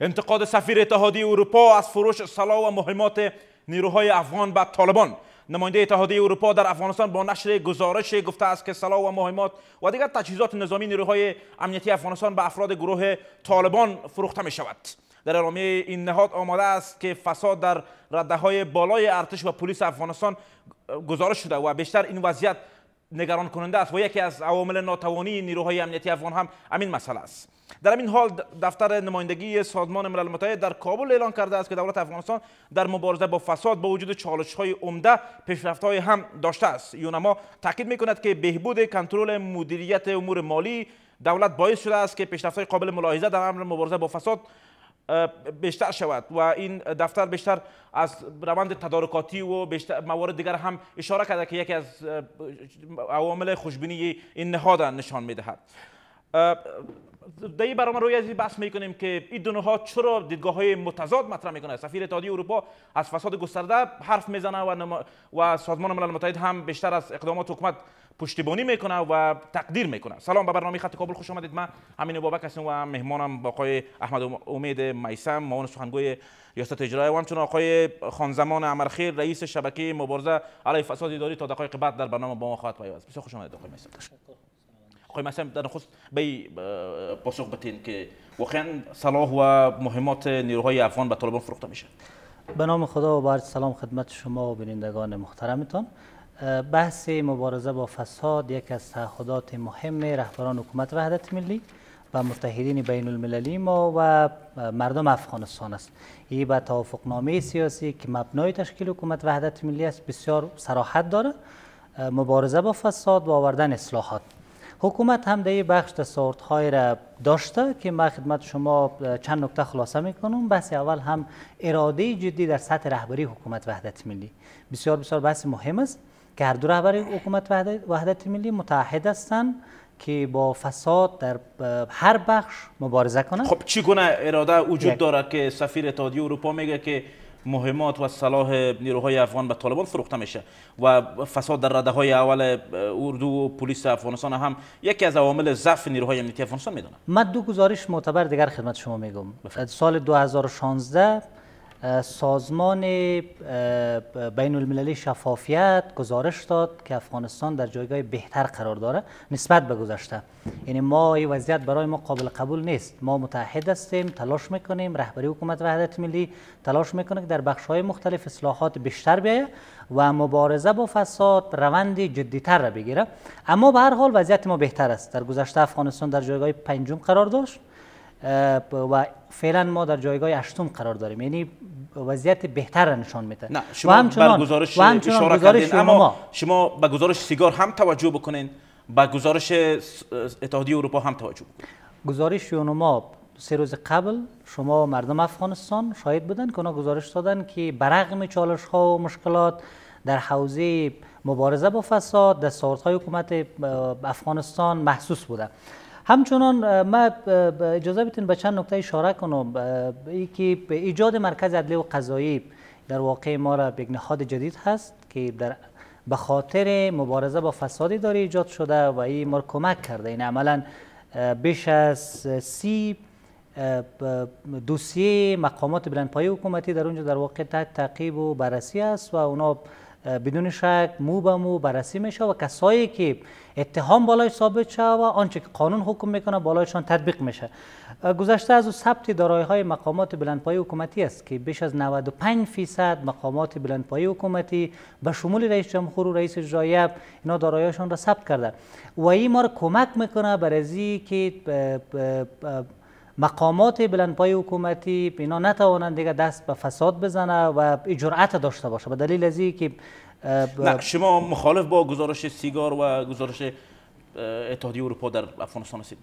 انتقاد سفیر اتحادیه اروپا از فروش سلاح و مهمات نیروهای افغان به طالبان نماینده اتحادی اروپا در افغانستان با نشر گزارش گفته است که سلاح و مهمات و دیگر تجهیزات نظامی نیروهای امنیتی افغانستان به افراد گروه طالبان فروخته می شود در ارامه این نهاد آماده است که فساد در رده های بالای ارتش و پلیس افغانستان گزارش شده و بیشتر این وضعیت نگران کننده است و یکی از عوامل ناتوانی نیروهای امنیتی افغان هم همین مسئله است در این حال دفتر نمایندگی سازمان ملل متحد در کابل اعلان کرده است که دولت افغانستان در مبارزه با فساد با وجود چالش های عمده پیشرفت های هم داشته است یونما تاکید می کند که بهبود کنترل مدیریت امور مالی دولت باعث شده است که پیشرفت های قابل ملاحظه در امر مبارزه با فساد بیشتر شود و این دفتر بیشتر از روند تدارکاتی و بیشتر موارد دیگر هم اشاره کرده که یکی از عوامل خوشبینی این نهاد نشان میدهد در برنامه روی این بحث میکنیم که این دونه ها چرا دیدگاه های متضاد مطرح میکنه سفیر تادی اروپا از فساد گسترده حرف میزنه و, و سازمان ملل متحد هم بیشتر از اقدامات حکومت پشتیبانی میکنه و تقدیر میکنه سلام به برنامه خط کابل خوش آمدید من همین بابک هستم و مهمانم آقای احمد امید میسم معاون سخنگوی ریاست اجرایی و همچنین آقای خانزمان امرخیر رئیس شبکه مبارزه علیه فساد اداری تا دقایق بعد در برنامه با ما خواهد پیوست بسیار خوش آمدید آقای میسم خوی مثلا در خود بی پاسخ بتین که واقعا صلاح و مهمات نیروهای افغان به طالبان فروخته میشه به نام خدا و بارد سلام خدمت شما و بینندگان محترمتان بحث مبارزه با فساد یک از تعهدات مهم رهبران حکومت وحدت ملی و متحدین بین المللی ما و مردم افغانستان است این به توافق نامه سیاسی که مبنای تشکیل حکومت وحدت ملی است بسیار سراحت داره مبارزه با فساد و آوردن اصلاحات حکومت هم در بخش دستاورت های را داشته که من خدمت شما چند نکته خلاصه میکنم بحث اول هم اراده جدی در سطح رهبری حکومت وحدت ملی بسیار بسیار بحث مهم است که هر دو رهبر حکومت وحدت, ملی متحد هستند که با فساد در هر بخش مبارزه کنند خب گونه اراده وجود داره که سفیر اتحادیه اروپا میگه که مهمات و صلاح نیروهای افغان به طالبان فروخته میشه و فساد در رده های اول اردو و پلیس افغانستان هم یکی از عوامل ضعف نیروهای امنیتی افغانستان میدونه من دو گزارش معتبر دیگر خدمت شما میگم سال 2016 سازمان بین المللی شفافیت گزارش داد که افغانستان در جایگاه بهتر قرار داره نسبت به گذشته یعنی ما این وضعیت برای ما قابل قبول نیست ما متحد هستیم تلاش میکنیم رهبری حکومت وحدت ملی تلاش میکنه که در بخش های مختلف اصلاحات بیشتر بیایه و مبارزه با فساد روند جدیتر را بگیره اما به هر حال وضعیت ما بهتر است در گذشته افغانستان در جایگاه پنجم قرار داشت و فعلا ما در جایگاه هشتم قرار داریم یعنی وضعیت بهتر را نشان میده نه شما و گزارش اشاره اما شما به گزارش سیگار هم توجه بکنین به گزارش اتحادیه اروپا هم توجه بکنین گزارش یونما سه روز قبل شما مردم افغانستان شاهد بودن که اونا گزارش دادن که برغم چالش ها و مشکلات در حوزه مبارزه با فساد دستاورت های حکومت افغانستان محسوس بوده همچنان ما اجازه بتین به چند نکته اشاره کنم ای که ایجاد مرکز عدلی و قضایی در واقع ما را یک نهاد جدید هست که در به خاطر مبارزه با فسادی داره ایجاد شده و این ما کمک کرده این یعنی عملا بیش از سی دوسیه مقامات بلندپایه حکومتی در اونجا در واقع تحت تعقیب و بررسی است و اونا بدون شک مو به مو بررسی میشه و کسایی که اتهام بالای ثابت شد و آنچه که قانون حکم میکنه بالایشان تطبیق میشه گذشته از او ثبت دارایی های مقامات بلندپایه حکومتی است که بیش از 95 فیصد مقامات بلندپایه حکومتی به شمول رئیس جمهور و رئیس جایب اینا داراییشان را ثبت کرده و این ما را کمک میکنه برای که مقامات پای حکومتی اینا نتوانند دیگه دست به فساد بزنه و جرأت داشته باشه به دلیل از که نه شما مخالف با گزارش سیگار و گزارش اتحادیه اروپا در افغانستان هستید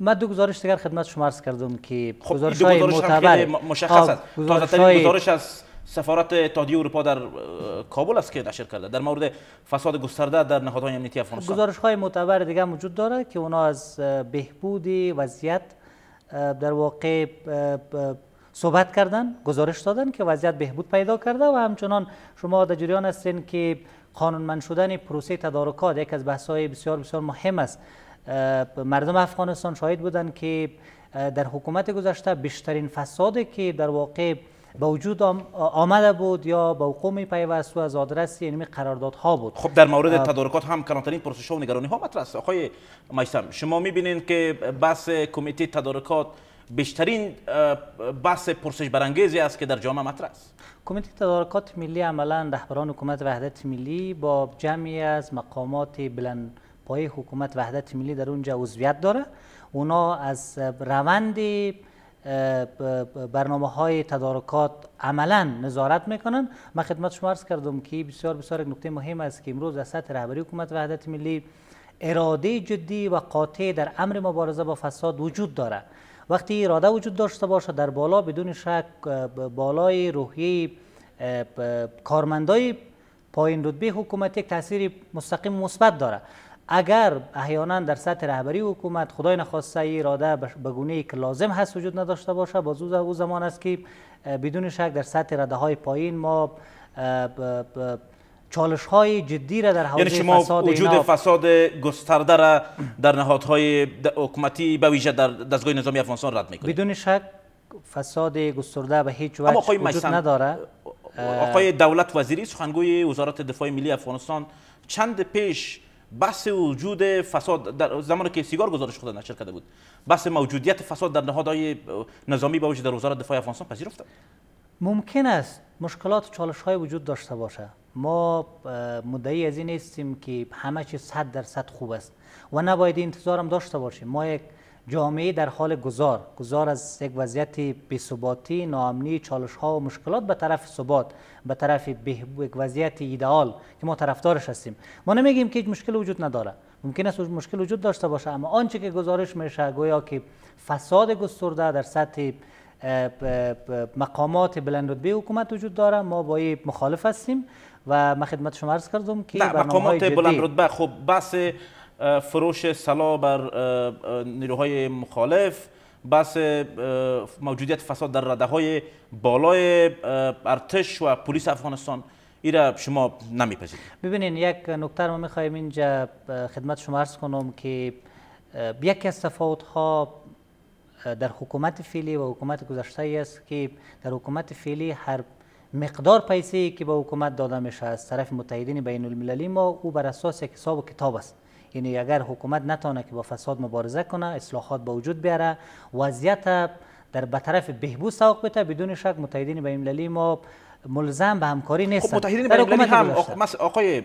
ما دو گزارش دیگر خدمت شما عرض کردم که خب گزارش های معتبر مشخص است تازه ترین گزارش از سفارت اتحادیه اروپا در کابل است که نشر کرده در مورد فساد گسترده در نهادهای امنیتی افغانستان گزارش های معتبر دیگر وجود داره که اونا از بهبودی وضعیت در واقع صحبت کردن گزارش دادن که وضعیت بهبود پیدا کرده و همچنان شما در جریان هستین که قانونمند شدن پروسه تدارکات یک از بحث های بسیار بسیار مهم است مردم افغانستان شاهد بودند که در حکومت گذشته بیشترین فسادی که در واقع به وجود آمده بود یا به قومی می پیوست و از آدرس یعنی قراردادها بود خب در مورد تدارکات هم کلانترین پرسش و نگرانی ها مطرح است آقای میثم شما میبینید که بحث کمیته تدارکات بیشترین بحث پرسش برانگیزی است که در جامعه مطرح است کمیته تدارکات ملی عملا رهبران حکومت وحدت ملی با جمعی از مقامات بلند پای حکومت وحدت ملی در اونجا عضویت داره اونا از روند برنامه های تدارکات عملا نظارت میکنن من خدمت شما عرض کردم که بسیار بسیار نکته مهم است که امروز از سطح رهبری حکومت وحدت ملی اراده جدی و قاطع در امر مبارزه با فساد وجود داره وقتی اراده وجود داشته باشه در بالا بدون شک بالای روحی کارمندای پایین رتبه حکومت یک تاثیر مستقیم مثبت داره اگر احیانا در سطح رهبری حکومت خدای نخواسته اراده به گونه که لازم هست وجود نداشته باشه باز او زمان است که بدون شک در سطح رده های پایین ما چالش های جدی را در حوزه یعنی شما فساد وجود فساد گسترده را در نهادهای حکومتی به ویژه در دستگاه نظامی افغانستان رد میکنید بدون شک فساد گسترده به هیچ وجه وجود نداره آقای دولت وزیری سخنگوی وزارت دفاع ملی افغانستان چند پیش بحث وجود فساد در زمانی که سیگار گزارش خود نشر کرده بود بحث موجودیت فساد در نهادهای نظامی به وجود در وزارت دفاع افغانستان پذیرفته ممکن است مشکلات و چالش های وجود داشته باشه ما مدعی از این نیستیم که همه چی 100 درصد خوب است و نباید انتظارم داشته باشیم ما یک جامعه در حال گذار گذار از یک وضعیت بی‌ثباتی ناامنی چالش ها و مشکلات به طرف ثبات به طرف یک وضعیت ایدئال که ما طرفدارش هستیم ما نمیگیم که هیچ مشکل وجود نداره ممکن است مشکل وجود داشته باشه اما آنچه که گزارش میشه گویا که فساد گسترده در سطح مقامات بلند رتبه حکومت وجود داره ما با این مخالف هستیم و ما خدمت شما عرض کردم که مقامات بلند رتبه خب بس فروش سلا بر نیروهای مخالف بس موجودیت فساد در رده های بالای ارتش و پلیس افغانستان ای را شما نمیپذیرید ببینین یک نکته رو خواهیم اینجا خدمت شما ارز کنم که یکی از تفاوت ها در حکومت فعلی و حکومت گذشته است که در حکومت فعلی هر مقدار پیسی که به حکومت داده میشه از طرف متحدین بین المللی ما او بر اساس حساب و کتاب است یعنی اگر حکومت نتانه که با فساد مبارزه کنه اصلاحات به وجود بیاره وضعیت در به طرف بهبود سوق بده بدون شک متحدین بین المللی ما ملزم به همکاری نیست خب متحدین بین هم آقای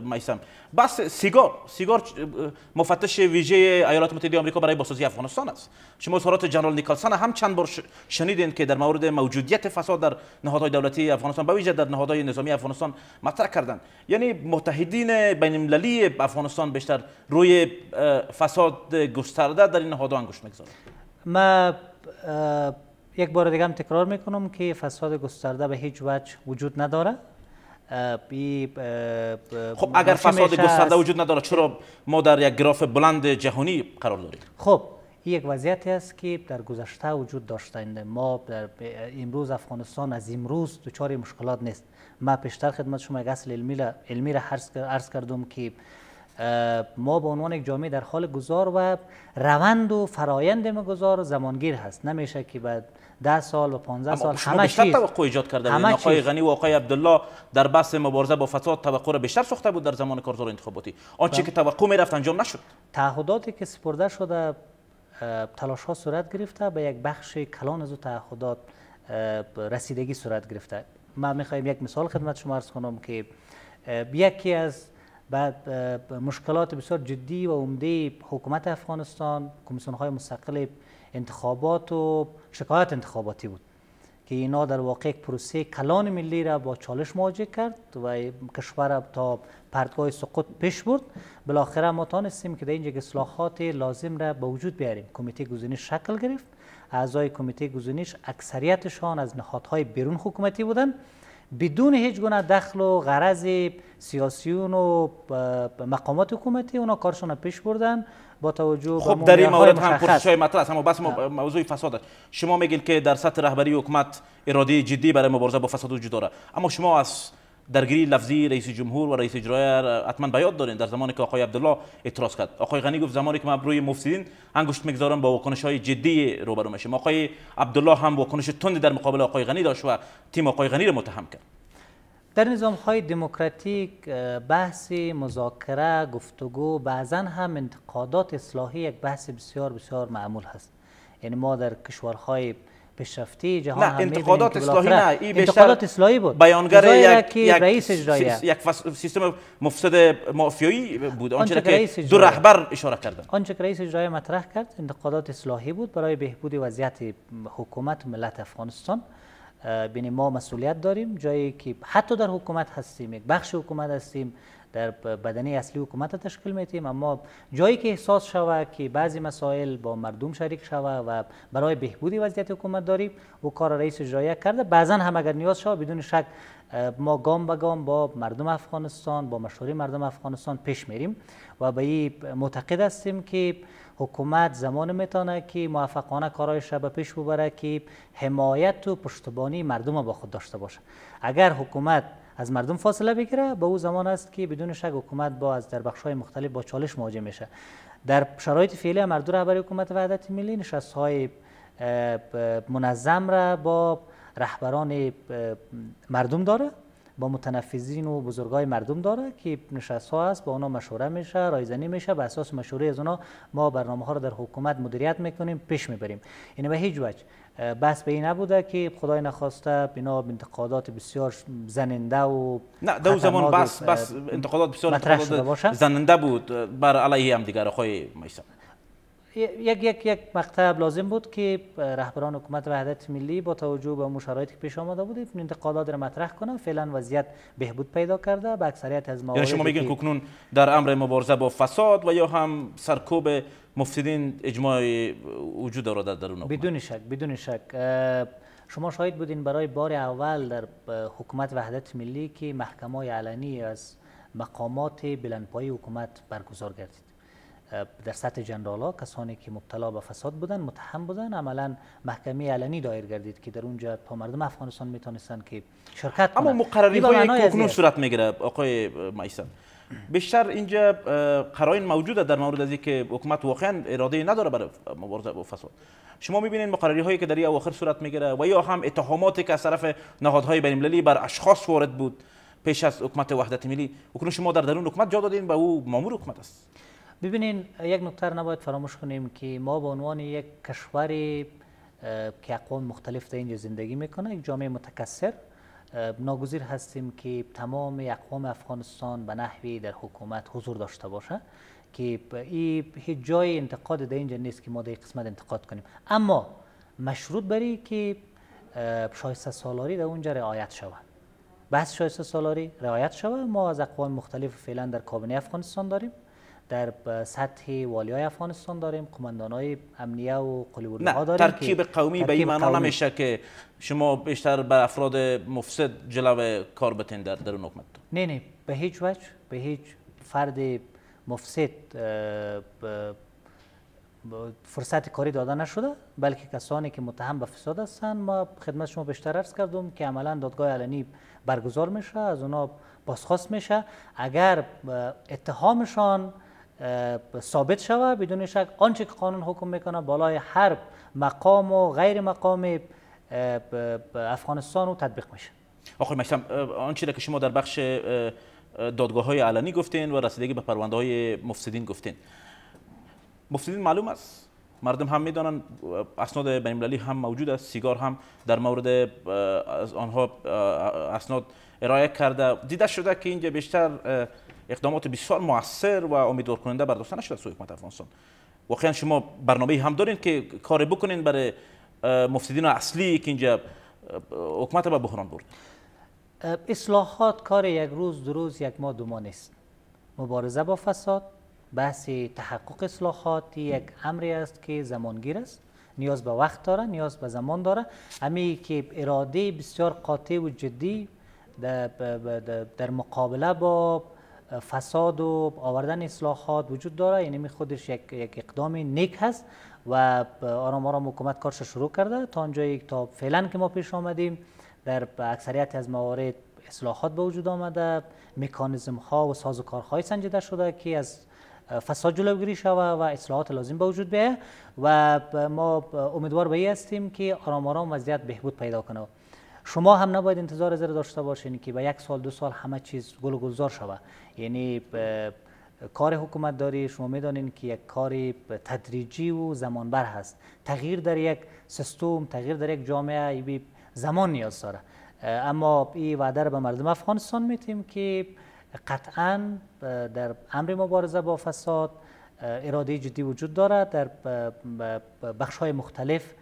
میسم بس سیگار سیگار مفتش ویژه ایالات متحده آمریکا برای بازسازی افغانستان است شما اظهارات جنرال نیکلسن هم چند بار شنیدین که در مورد موجودیت فساد در نهادهای دولتی افغانستان به ویژه در نهادهای نظامی افغانستان مطرح کردن یعنی متحدین بین المللی افغانستان بیشتر روی فساد گسترده در این نهادها انگشت ما یک بار دیگه هم تکرار میکنم که فساد گسترده به هیچ وجه وجود نداره خب اگر فساد گسترده وجود نداره چرا ما در یک گراف بلند جهانی قرار داریم خب این یک وضعیتی است که در گذشته وجود داشتند ما در امروز افغانستان از امروز دچار مشکلات نیست ما پیشتر خدمت شما یک اصل علمی را, علمی را عرض کردم که ما به عنوان یک جامعه در حال گذار و روند و فرایند ما گذار زمانگیر هست نمیشه که بعد ده سال و 15 سال همه بیشتر چیز توقع ایجاد کرده همه آقای غنی و آقای عبدالله در بحث مبارزه با فساد توقع را بیشتر سوخته بود در زمان کارزار انتخاباتی آنچه بله. که توقع می رفت انجام نشد تعهداتی که سپرده شده تلاش ها صورت گرفته به یک بخش کلان از تعهدات رسیدگی صورت گرفته ما میخوایم یک مثال خدمت شما عرض کنم که یکی از بعد مشکلات بسیار جدی و عمده حکومت افغانستان کمیسیون های مستقل انتخابات و شکایت انتخاباتی بود که اینا در واقع پروسه کلان ملی را با چالش مواجه کرد و کشور را تا پردگاه سقوط پیش برد بالاخره ما تانستیم که در اینجا اصلاحات لازم را به وجود بیاریم کمیته گزینش شکل گرفت اعضای کمیته گزینش اکثریتشان از نهادهای بیرون حکومتی بودند بدون هیچ گونه دخل و غرض سیاسیون و مقامات حکومتی اونا کارشون پیش بردن با توجه خب در این مورد هم پرسش های مطرح است بس موضوع فساد است شما میگین که در سطح رهبری حکومت اراده جدی برای مبارزه با فساد وجود داره اما شما از درگیری لفظی رئیس جمهور و رئیس اجرایه حتما به یاد دارین در زمانی که آقای عبدالله اعتراض کرد آقای غنی گفت زمانی که ما روی مفسدین انگشت میگذارم با واکنش های جدی روبرو میشیم آقای عبدالله هم واکنش تندی در مقابل آقای غنی داشت و تیم آقای غنی را متهم کرد در نظام های دموکراتیک بحث مذاکره گفتگو بعضا هم انتقادات اصلاحی یک بحث بسیار بسیار معمول هست یعنی ما در کشورهای پیشرفتی جهان نه انتقادات اصلاحی نه انتقادات اصلاحی بود بیانگر یک, رئیس اجرایی یک سیستم مفسد مافیایی بود آنچه که دو رهبر اشاره کردن آنچه که رئیس اجرایی مطرح کرد انتقادات اصلاحی بود برای بهبود وضعیت حکومت ملت افغانستان بین ما مسئولیت داریم جایی که حتی در حکومت هستیم یک بخش حکومت هستیم در بدنی اصلی حکومت تشکیل میتیم اما جایی که احساس شوه که بعضی مسائل با مردم شریک شوه و برای بهبودی وضعیت حکومت داریم او کار رئیس جایه کرده بعضا هم اگر نیاز شوه بدون شک ما گام به گام با مردم افغانستان با مشوره مردم افغانستان پیش میریم و به این معتقد هستیم که حکومت زمان میتونه که موفقانه کارایش را به پیش ببره که حمایت و پشتبانی مردم با خود داشته باشه اگر حکومت از مردم فاصله بگیره به او زمان است که بدون شک حکومت با از در بخش های مختلف با چالش مواجه میشه در شرایط فعلی مردم دو رهبر حکومت وحدت ملی نشست های منظم را با رهبران مردم داره با متنفذین و بزرگای مردم داره که نشست ها است با اونا مشوره میشه رایزنی میشه به اساس مشوره از اونا ما برنامه ها رو در حکومت مدیریت میکنیم پیش میبریم اینه به هیچ وجه بس به این نبوده که خدای نخواسته بنا انتقادات بسیار زننده و نه دو زمان بس بس انتقادات بسیار زننده بود بر علیه هم دیگر خواهی یک یک یک مقطع لازم بود که رهبران حکومت وحدت ملی با توجه به شرایط که پیش آمده بود این انتقادات را مطرح کنند فعلا وضعیت بهبود پیدا کرده با اکثریت از موارد یعنی شما میگین که کنون در امر مبارزه با فساد و یا هم سرکوب مفسدین اجماع وجود دارد در درون بدون شک بدون شک شما شاهد بودین برای بار اول در حکومت وحدت ملی که محکمه علنی از مقامات بلندپایه حکومت برگزار گردید در سطح جنرال ها کسانی که مبتلا به فساد بودن متهم بودن عملا محکمه علنی دایر گردید که در اونجا تا مردم افغانستان میتونستن که شرکت اما مقرری های کنون صورت میگیره آقای مایسن بیشتر اینجا قرائن موجوده در مورد از که حکومت واقعا اراده نداره برای مبارزه با فساد شما میبینید مقرری هایی که در اواخر صورت میگیره و یا هم اتهاماتی که از طرف نهادهای بین المللی بر اشخاص وارد بود پیش از حکومت وحدت ملی اکنون شما در درون حکومت جا دادین به او مامور حکومت است ببینین یک نکته را نباید فراموش کنیم که ما به عنوان یک کشوری که اقوام مختلف در اینجا زندگی میکنه یک جامعه متکثر ناگزیر هستیم که تمام اقوام افغانستان به نحوی در حکومت حضور داشته باشه که این هیچ جای انتقاد در اینجا نیست که ما در قسمت انتقاد کنیم اما مشروط بری که شایسته سالاری در اونجا رعایت شود بحث شایسته سالاری رعایت شود ما از اقوام مختلف فعلا در کابینه افغانستان داریم در سطح والی های افغانستان داریم قماندان های امنیه و قلیبون ها داریم ترکیب قومی به این معنا نمیشه که شما بیشتر بر افراد مفسد جلو کار بتین در درون حکومت نه نه به هیچ وجه به هیچ فرد مفسد فرصت کاری داده نشده بلکه کسانی که متهم به فساد هستند ما خدمت شما بیشتر عرض کردم که عملا دادگاه علنی برگزار میشه از اونا بازخواست میشه اگر اتهامشان ثابت شود، بدون شک آنچه که قانون حکم میکنه بالای هر مقام و غیر مقام افغانستان رو تطبیق میشه آخه مشتم آنچه که شما در بخش دادگاه های علنی گفتین و رسیدگی به پرونده های مفسدین گفتین مفسدین معلوم است مردم هم میدانن اسناد بین‌المللی هم موجود است سیگار هم در مورد از آنها اسناد ارائه کرده دیده شده که اینجا بیشتر اقدامات بسیار موثر و امیدوار کننده برداشته نشده از سوی حکومت افغانستان واقعا شما برنامه هم دارین که کار بکنین برای مفسدین اصلی که اینجا حکومت به بحران برد اصلاحات کار یک روز دو روز یک ماه دو ماه نیست مبارزه با فساد بحث تحقق اصلاحات یک امری است که زمانگیر است نیاز به وقت داره نیاز به زمان داره همین که اراده بسیار قاطع و جدی در مقابله با فساد و آوردن اصلاحات وجود داره یعنی خودش یک, یک اقدام نیک هست و آرام آرام حکومت کارش شروع کرده تا یک تا فعلا که ما پیش آمدیم در اکثریت از موارد اصلاحات به وجود آمده مکانیزم ها و کارهای سنجیده شده که از فساد جلوگیری شوه و اصلاحات لازم به وجود بیه و ما امیدوار به هستیم که آرام آرام وضعیت بهبود پیدا کنه شما هم نباید انتظار زیر داشته باشین که به با یک سال دو سال همه چیز گل و گلزار شود یعنی کار حکومت داری شما میدانین که یک کار تدریجی و زمانبر هست تغییر در یک سیستم تغییر در یک جامعه ای زمان نیاز داره اما این وعده به مردم افغانستان میتیم که قطعا در امر مبارزه با فساد اراده جدی وجود دارد در بخش های مختلف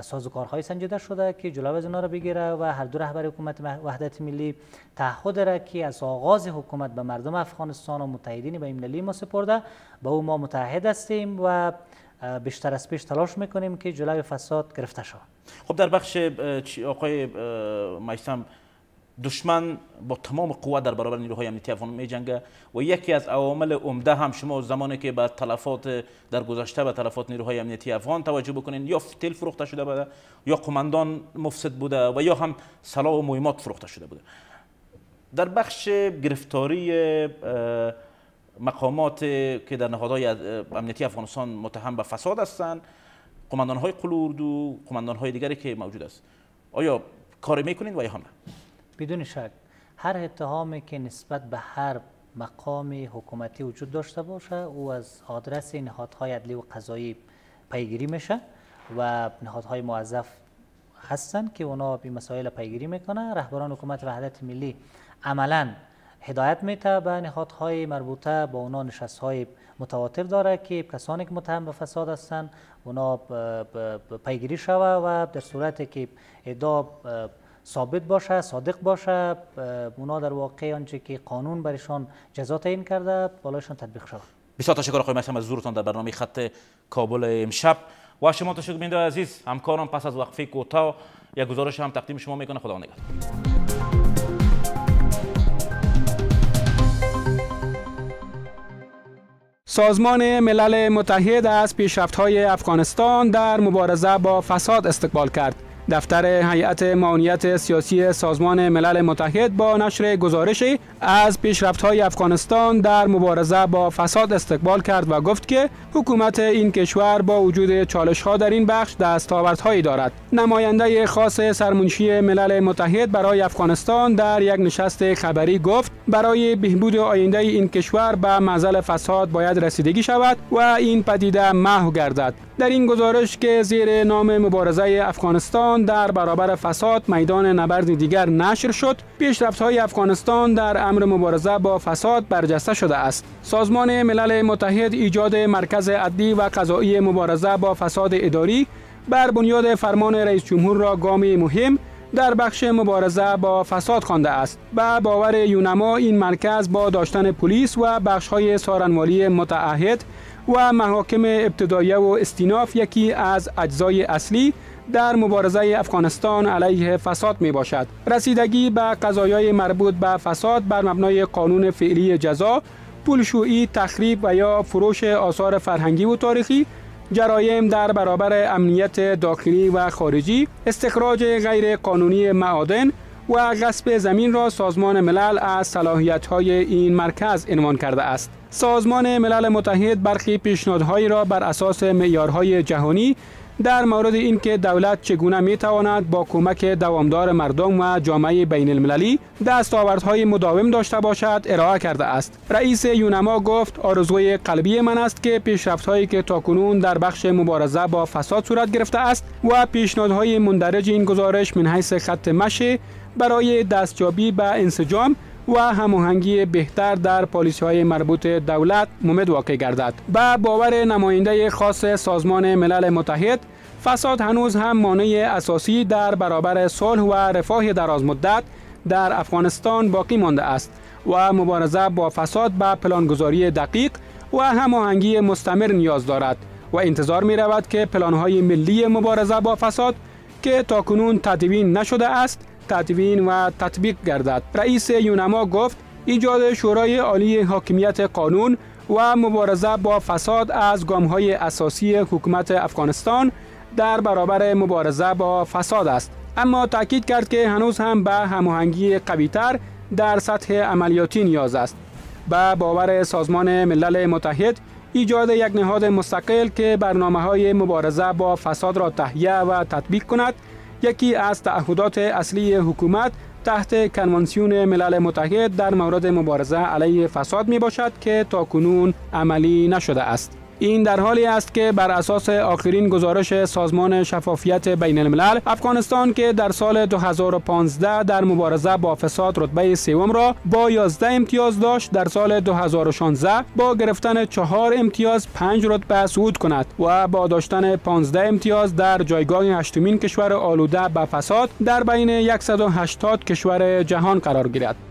سازوکارهای سنجیده شده که جلو از اینا را بگیره و هر دو رهبر حکومت وحدت ملی تعهد را که از آغاز حکومت به مردم افغانستان و متحدین بین ایمنلی ما سپرده با او ما متحد هستیم و بیشتر از پیش تلاش میکنیم که جلو فساد گرفته شود خب در بخش آقای میسم دشمن با تمام قوا در برابر نیروهای امنیتی افغان میجنگه و یکی از عوامل عمده هم شما زمانی که به تلفات در گذشته به تلفات نیروهای امنیتی افغان توجه بکنین یا فتیل فروخته شده بوده یا قماندان مفسد بوده و یا هم سلاح و مهمات فروخته شده بوده در بخش گرفتاری مقامات که در نهادهای امنیتی افغانستان متهم به فساد هستند قماندان های و قماندان های دیگری که موجود است آیا کار میکنین و یا هم نه بدون شک هر اتهامی که نسبت به هر مقام حکومتی وجود داشته باشه او از آدرس نهادهای عدلی و قضایی پیگیری میشه و نهادهای موظف هستند که اونا به مسائل پیگیری میکنه رهبران حکومت وحدت ملی عملا هدایت میته به نهادهای مربوطه با اونا نشست های متواتر داره که کسانی که متهم به فساد هستند اونا پیگیری شوه و در صورتی که ادعا ثابت باشه صادق باشه اونا در واقع آنچه که قانون برشان جزا تعیین کرده بالایشان تطبیق شود بسیار تشکر آقای مکرم از زورتان در برنامه خط کابل امشب و شما تشکر بینده عزیز همکارم پس از وقفی کوتاه یک گزارش هم تقدیم شما میکنه خدا نگهدار سازمان ملل متحد از های افغانستان در مبارزه با فساد استقبال کرد. دفتر هیئت معاونیت سیاسی سازمان ملل متحد با نشر گزارشی از های افغانستان در مبارزه با فساد استقبال کرد و گفت که حکومت این کشور با وجود چالش‌ها در این بخش هایی دارد. نماینده خاص سرمنشی ملل متحد برای افغانستان در یک نشست خبری گفت برای بهبود آینده این کشور به مزل فساد باید رسیدگی شود و این پدیده محو گردد در این گزارش که زیر نام مبارزه افغانستان در برابر فساد میدان نبرد دیگر نشر شد پیشرفت های افغانستان در امر مبارزه با فساد برجسته شده است سازمان ملل متحد ایجاد مرکز عدی و قضایی مبارزه با فساد اداری بر بنیاد فرمان رئیس جمهور را گامی مهم در بخش مبارزه با فساد خوانده است و باور یونما این مرکز با داشتن پلیس و بخش‌های سارنوالی متعهد و محاکم ابتدایه و استیناف یکی از اجزای اصلی در مبارزه افغانستان علیه فساد می باشد. رسیدگی به قضایای مربوط به فساد بر مبنای قانون فعلی جزا، پولشویی، تخریب و یا فروش آثار فرهنگی و تاریخی جرایم در برابر امنیت داخلی و خارجی، استخراج غیرقانونی معادن و غصب زمین را سازمان ملل از های این مرکز عنوان کرده است. سازمان ملل متحد برخی پیشنهادهایی را بر اساس معیارهای جهانی در مورد اینکه دولت چگونه می تواند با کمک دوامدار مردم و جامعه بین المللی دستاوردهای مداوم داشته باشد ارائه کرده است رئیس یونما گفت آرزوی قلبی من است که هایی که تاکنون در بخش مبارزه با فساد صورت گرفته است و پیشنهادهای مندرج این گزارش من حیث خط مشه برای دستیابی به انسجام و هماهنگی بهتر در پالیسی های مربوط دولت ممد واقع گردد به باور نماینده خاص سازمان ملل متحد فساد هنوز هم مانع اساسی در برابر صلح و رفاه درازمدت در افغانستان باقی مانده است و مبارزه با فساد به پلانگذاری دقیق و هماهنگی مستمر نیاز دارد و انتظار می رود که پلانهای ملی مبارزه با فساد که تاکنون تدوین نشده است تدوین و تطبیق گردد رئیس یونما گفت ایجاد شورای عالی حاکمیت قانون و مبارزه با فساد از گام های اساسی حکومت افغانستان در برابر مبارزه با فساد است اما تاکید کرد که هنوز هم به هماهنگی قویتر در سطح عملیاتی نیاز است به باور سازمان ملل متحد ایجاد یک نهاد مستقل که برنامه های مبارزه با فساد را تهیه و تطبیق کند یکی از تعهدات اصلی حکومت تحت کنوانسیون ملل متحد در مورد مبارزه علیه فساد می باشد که کنون عملی نشده است. این در حالی است که بر اساس آخرین گزارش سازمان شفافیت بین الملل افغانستان که در سال 2015 در مبارزه با فساد رتبه سوم را با 11 امتیاز داشت در سال 2016 با گرفتن 4 امتیاز 5 رتبه صعود کند و با داشتن 15 امتیاز در جایگاه هشتمین کشور آلوده به فساد در بین 180 کشور جهان قرار گیرد